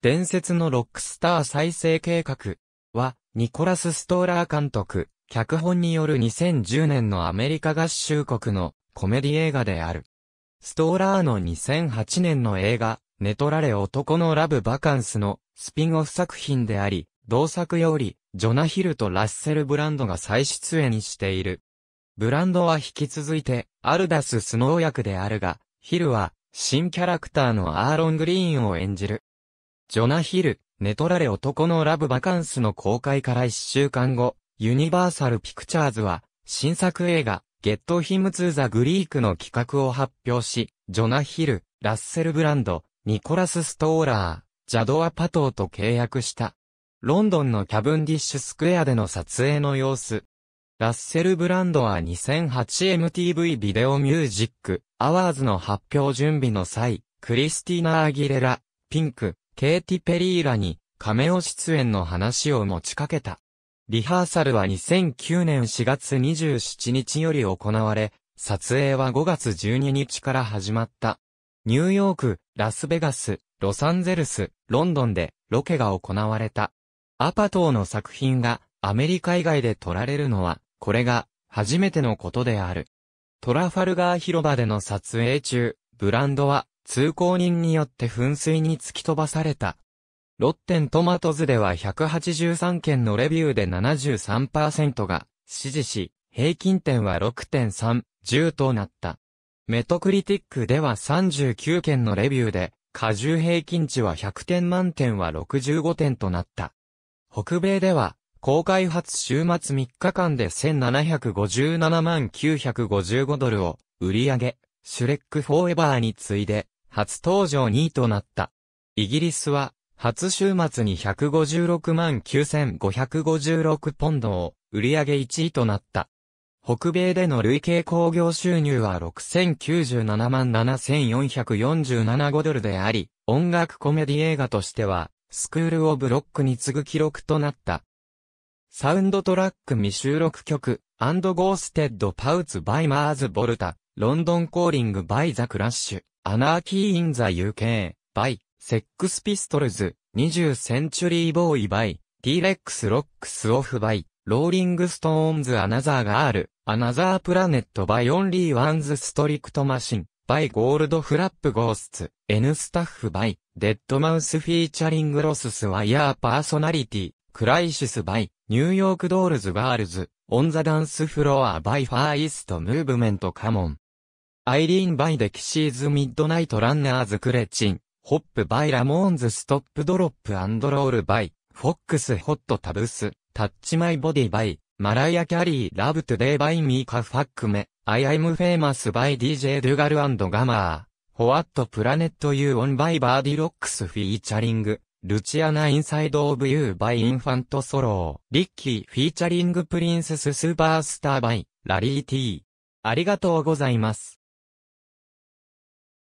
伝説のロックスター再生計画は、ニコラス・ストーラー監督、脚本による2010年のアメリカ合衆国のコメディ映画である。ストーラーの2008年の映画、寝取られ男のラブバカンスのスピンオフ作品であり、同作より、ジョナヒルとラッセル・ブランドが再出演している。ブランドは引き続いて、アルダス・スノー役であるが、ヒルは、新キャラクターのアーロン・グリーンを演じる。ジョナヒル、寝取られ男のラブバカンスの公開から一週間後、ユニバーサルピクチャーズは、新作映画、ゲットヒムツーザグリークの企画を発表し、ジョナヒル、ラッセルブランド、ニコラス・ストーラー、ジャドア・パトーと契約した。ロンドンのキャブンディッシュスクエアでの撮影の様子。ラッセル・ブランドは 2008MTV ビデオミュージック、アワーズの発表準備の際、クリスティーナ・アギレラ、ピンク、ケイティ・ペリーラにカメオ出演の話を持ちかけた。リハーサルは2009年4月27日より行われ、撮影は5月12日から始まった。ニューヨーク、ラスベガス、ロサンゼルス、ロンドンでロケが行われた。アパトーの作品がアメリカ以外で撮られるのは、これが初めてのことである。トラファルガー広場での撮影中、ブランドは通行人によって噴水に突き飛ばされた。ロッテントマトズでは183件のレビューで73%が支持し、平均点は6.3、10となった。メトクリティックでは39件のレビューで、過重平均値は100点満点は65点となった。北米では、公開発週末3日間で1757万955ドルを売り上げ、シュレックフォーエバーに次いで初登場2位となった。イギリスは、初週末に156万9556ポンドを売り上げ1位となった。北米での累計興行収入は6097万7447ドルであり、音楽コメディ映画としては、スクールオブロックに次ぐ記録となった。サウンドトラック未収録曲、アンドゴーステッドパウツバイマーズボルタ、ロンドンコーリングバイザクラッシュ、アナーキー・イン・ザ・ UK、バイ、セックス・ピストルズ、20センチュリー・ボーイ・バイ、ィレックス・ロックス・オフ・バイ、ローリング・ストーンズ・アナザー・ガール、アナザー・プラネット・バイ・オンリー・ワンズ・ストリクト・マシン、バイ・ゴールド・フラップ・ゴースツ、N スタッフ・バイ、デッドマウス・フィーチャリング・ロスス・ワイヤー・パーソナリティ、クライシス・バイ、ニューヨーク・ドールズ・ガールズ、オン・ザ・ダンス・フロア・バイ・ファーイスト・ムーブメント・カモン。アイリーン・バイ・デキシーズ・ミッドナイト・ランナーズ・クレチン、ホップ・バイ・ラモーンズ・ストップ・ドロップ・アンドロール・バイ、フォックス・ホット・タブス、タッチ・マイ・ボディ・バイ、マライア・キャリー・ラブ・トゥ・デイ・バイ・ミー・カ・ファックメ、アイ・アイム・フェイマス・バイ・ディ・ジェ・ドゥガル・アンド・ガマー、ホワット・プラネット・ユー・オン・バイ・バーディ・ロックス・フィーチャリング、ルチアナ・インサイド・オブ・ユー・バイ・インファント・ソロー、リッキー・フィーチャリング・プリンセス・スーパースター・バイ、ラリー・ティー。ありがとうございます。